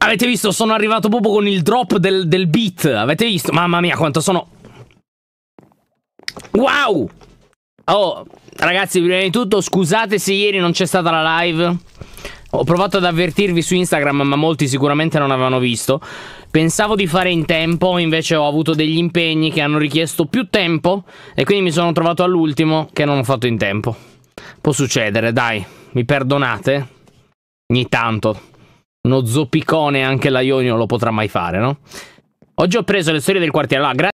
Avete visto? Sono arrivato proprio con il drop del, del beat. Avete visto? Mamma mia, quanto sono... Wow! Oh, ragazzi, prima di tutto scusate se ieri non c'è stata la live. Ho provato ad avvertirvi su Instagram, ma molti sicuramente non avevano visto. Pensavo di fare in tempo, invece ho avuto degli impegni che hanno richiesto più tempo e quindi mi sono trovato all'ultimo che non ho fatto in tempo. Può succedere, dai, mi perdonate. Ogni tanto uno zoppicone anche la Ionio lo potrà mai fare, no? Oggi ho preso le storie del quartiere. Allora,